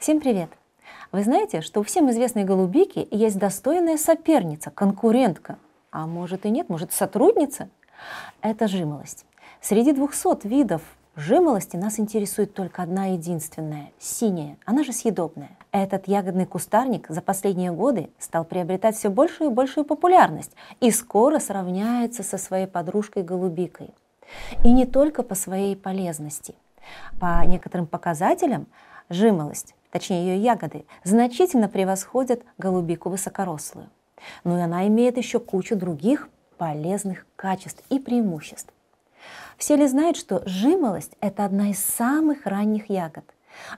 Всем привет! Вы знаете, что у всем известной голубики есть достойная соперница, конкурентка, а может и нет, может сотрудница? Это жимолость. Среди 200 видов жимолости нас интересует только одна единственная – синяя, она же съедобная. Этот ягодный кустарник за последние годы стал приобретать все большую и большую популярность и скоро сравняется со своей подружкой-голубикой. И не только по своей полезности. По некоторым показателям жимолость точнее ее ягоды, значительно превосходят голубику высокорослую. Но и она имеет еще кучу других полезных качеств и преимуществ. Все ли знают, что жимолость – это одна из самых ранних ягод?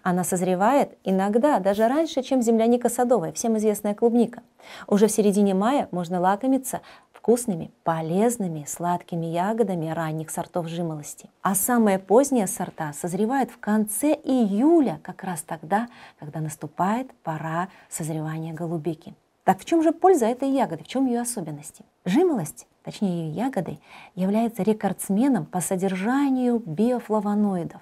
Она созревает иногда даже раньше, чем земляника садовая, всем известная клубника. Уже в середине мая можно лакомиться вкусными, полезными, сладкими ягодами ранних сортов жимолости. А самые поздние сорта созревают в конце июля, как раз тогда, когда наступает пора созревания голубики. Так в чем же польза этой ягоды, в чем ее особенности? Жимолость точнее ее ягоды, является рекордсменом по содержанию биофлавоноидов.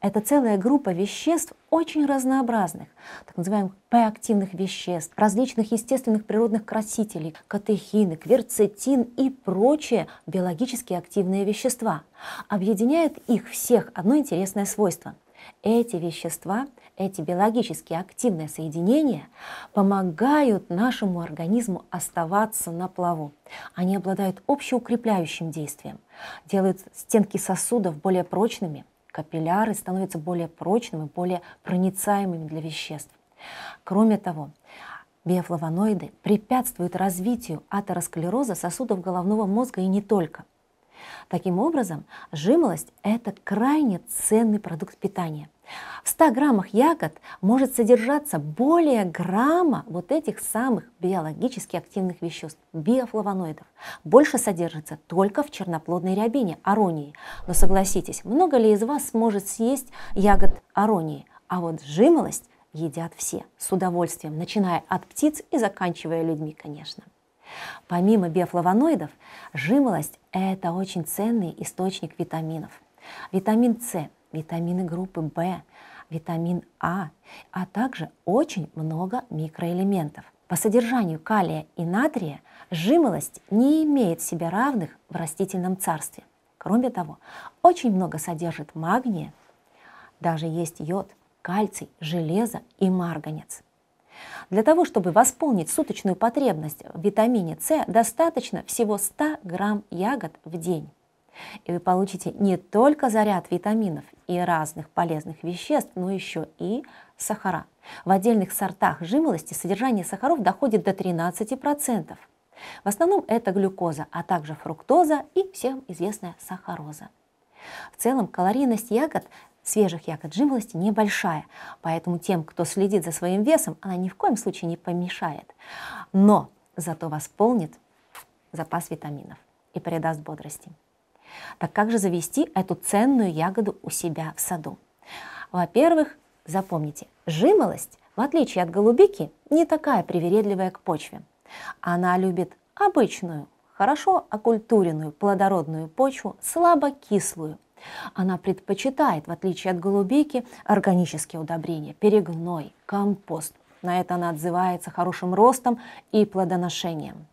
Это целая группа веществ очень разнообразных, так называемых П-активных веществ, различных естественных природных красителей, катехины, кверцетин и прочие биологически активные вещества. Объединяет их всех одно интересное свойство. Эти вещества, эти биологически активные соединения помогают нашему организму оставаться на плаву. Они обладают общеукрепляющим действием, делают стенки сосудов более прочными, капилляры становятся более прочными, более проницаемыми для веществ. Кроме того, биофлавоноиды препятствуют развитию атеросклероза сосудов головного мозга и не только. Таким образом, жимолость – это крайне ценный продукт питания – в 100 граммах ягод может содержаться более грамма вот этих самых биологически активных веществ, биофлавоноидов. Больше содержится только в черноплодной рябине, аронии. Но согласитесь, много ли из вас сможет съесть ягод аронии? А вот жимолость едят все с удовольствием, начиная от птиц и заканчивая людьми, конечно. Помимо биофлавоноидов, жимолость – это очень ценный источник витаминов. Витамин С, витамины группы В, витамин А, а также очень много микроэлементов. По содержанию калия и натрия жимолость не имеет себе равных в растительном царстве. Кроме того, очень много содержит магния, даже есть йод, кальций, железо и марганец. Для того, чтобы восполнить суточную потребность в витамине С, достаточно всего 100 грамм ягод в день. И вы получите не только заряд витаминов и разных полезных веществ, но еще и сахара. В отдельных сортах жимолости содержание сахаров доходит до 13%. В основном это глюкоза, а также фруктоза и всем известная сахароза. В целом калорийность ягод, свежих ягод жимолости небольшая, поэтому тем, кто следит за своим весом, она ни в коем случае не помешает. Но зато восполнит запас витаминов и придаст бодрости. Так как же завести эту ценную ягоду у себя в саду? Во-первых, запомните, жимолость, в отличие от голубики, не такая привередливая к почве. Она любит обычную, хорошо окультуренную, плодородную почву, слабо кислую. Она предпочитает, в отличие от голубики, органические удобрения, перегной, компост. На это она отзывается хорошим ростом и плодоношением.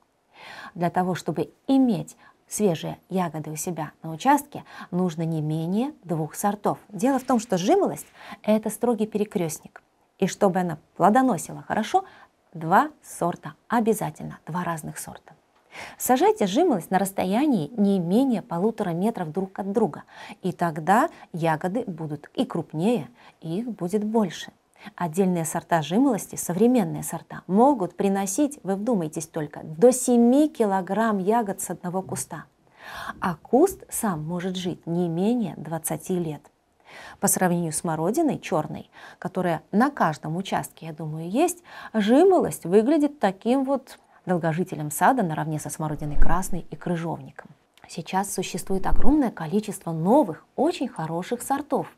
Для того, чтобы иметь свежие ягоды у себя на участке, нужно не менее двух сортов. Дело в том, что жимолость – это строгий перекрестник. И чтобы она плодоносила хорошо, два сорта обязательно, два разных сорта. Сажайте жимолость на расстоянии не менее полутора метров друг от друга, и тогда ягоды будут и крупнее, и их будет больше – Отдельные сорта жимолости, современные сорта, могут приносить, вы вдумайтесь только, до 7 килограмм ягод с одного куста. А куст сам может жить не менее 20 лет. По сравнению с мородиной черной, которая на каждом участке, я думаю, есть, жимолость выглядит таким вот долгожителем сада наравне со смородиной красной и крыжовником. Сейчас существует огромное количество новых, очень хороших сортов –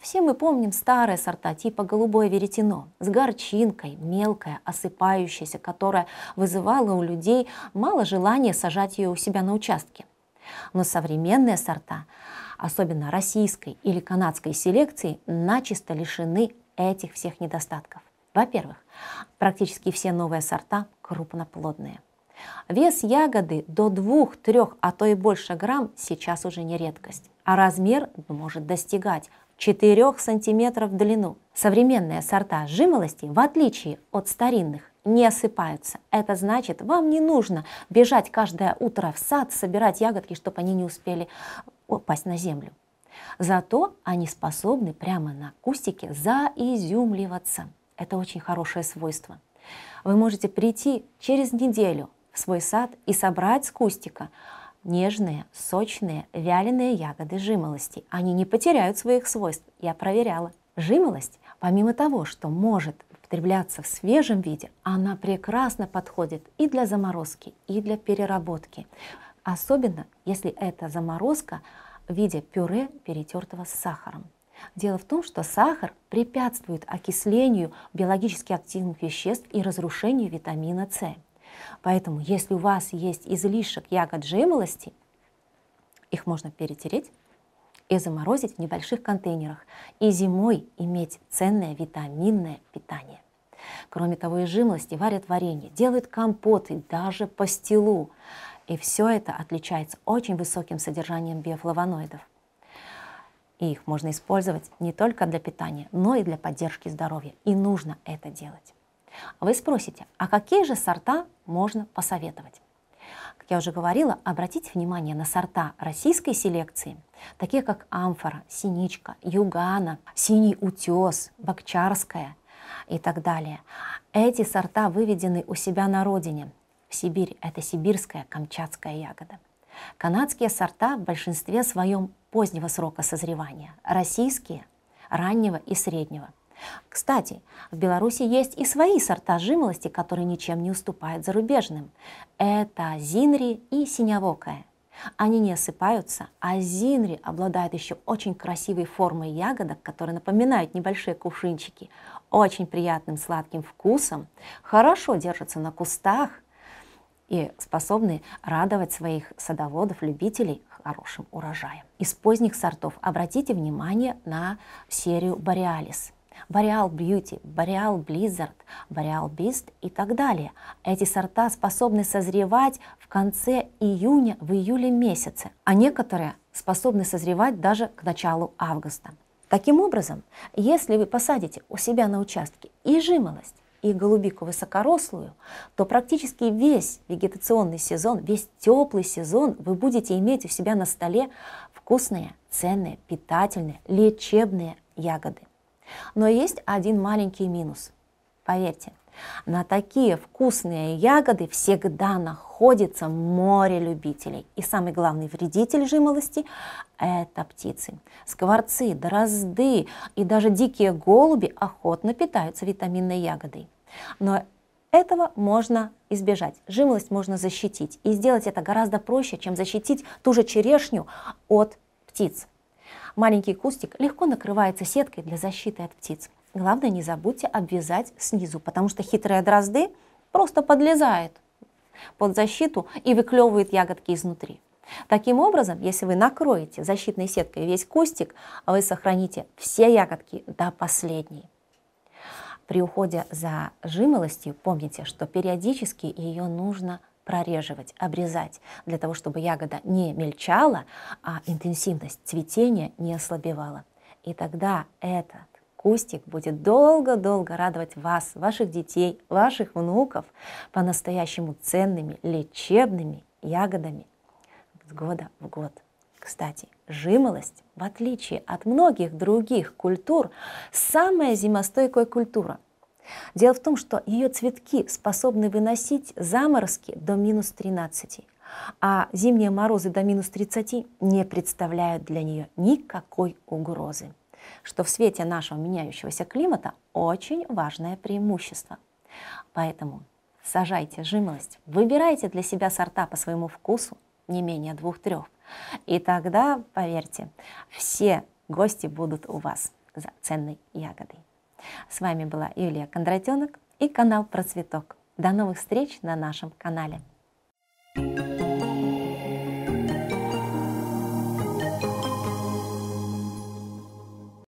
все мы помним старые сорта типа голубое веретено с горчинкой, мелкая, осыпающаяся, которая вызывала у людей мало желания сажать ее у себя на участке. Но современные сорта, особенно российской или канадской селекции, начисто лишены этих всех недостатков. Во-первых, практически все новые сорта крупноплодные. Вес ягоды до 2-3, а то и больше грамм сейчас уже не редкость, а размер может достигать 4 см в длину. Современные сорта жимолости, в отличие от старинных, не осыпаются. Это значит, вам не нужно бежать каждое утро в сад, собирать ягодки, чтобы они не успели упасть на землю. Зато они способны прямо на кустике заизюмливаться. Это очень хорошее свойство. Вы можете прийти через неделю в свой сад и собрать с кустика нежные, сочные, вяленые ягоды жимолости. Они не потеряют своих свойств, я проверяла. Жимолость, помимо того, что может потребляться в свежем виде, она прекрасно подходит и для заморозки, и для переработки. Особенно, если это заморозка в виде пюре, перетертого с сахаром. Дело в том, что сахар препятствует окислению биологически активных веществ и разрушению витамина С. Поэтому, если у вас есть излишек ягод жимолости, их можно перетереть и заморозить в небольших контейнерах, и зимой иметь ценное витаминное питание. Кроме того, из жимолости варят варенье, делают компоты, даже пастилу. И все это отличается очень высоким содержанием биофлавоноидов. И их можно использовать не только для питания, но и для поддержки здоровья. И нужно это делать. Вы спросите, а какие же сорта можно посоветовать? Как я уже говорила, обратите внимание на сорта российской селекции, такие как амфора, синичка, югана, синий утес, бакчарская и так далее. Эти сорта выведены у себя на родине. В Сибири это сибирская камчатская ягода. Канадские сорта в большинстве своем позднего срока созревания, российские – раннего и среднего – кстати, в Беларуси есть и свои сорта жимолости, которые ничем не уступают зарубежным. Это зинри и синявокая. Они не осыпаются, а зинри обладает еще очень красивой формой ягодок, которые напоминают небольшие кувшинчики, очень приятным сладким вкусом, хорошо держатся на кустах и способны радовать своих садоводов-любителей хорошим урожаем. Из поздних сортов обратите внимание на серию «Бореалис». Бореал Бьюти, Бореал Blizzard, Бореал Бист и так далее. Эти сорта способны созревать в конце июня, в июле месяце, а некоторые способны созревать даже к началу августа. Таким образом, если вы посадите у себя на участке и жимолость, и голубику высокорослую, то практически весь вегетационный сезон, весь теплый сезон вы будете иметь у себя на столе вкусные, ценные, питательные, лечебные ягоды. Но есть один маленький минус. Поверьте, на такие вкусные ягоды всегда находится море любителей. И самый главный вредитель жимолости – это птицы. Скворцы, дрозды и даже дикие голуби охотно питаются витаминной ягодой. Но этого можно избежать. Жимолость можно защитить. И сделать это гораздо проще, чем защитить ту же черешню от птиц. Маленький кустик легко накрывается сеткой для защиты от птиц. Главное, не забудьте обвязать снизу, потому что хитрые дрозды просто подлезает под защиту и выклевывает ягодки изнутри. Таким образом, если вы накроете защитной сеткой весь кустик, вы сохраните все ягодки до последней. При уходе за жимолостью помните, что периодически ее нужно прореживать, обрезать, для того, чтобы ягода не мельчала, а интенсивность цветения не ослабевала. И тогда этот кустик будет долго-долго радовать вас, ваших детей, ваших внуков по-настоящему ценными лечебными ягодами с года в год. Кстати, жимолость, в отличие от многих других культур, самая зимостойкая культура – Дело в том, что ее цветки способны выносить заморозки до минус 13, а зимние морозы до минус 30 не представляют для нее никакой угрозы, что в свете нашего меняющегося климата очень важное преимущество. Поэтому сажайте жимолость, выбирайте для себя сорта по своему вкусу, не менее двух-трех. И тогда, поверьте, все гости будут у вас за ценной ягодой. С вами была Юлия Кондратенок и канал Процветок. До новых встреч на нашем канале.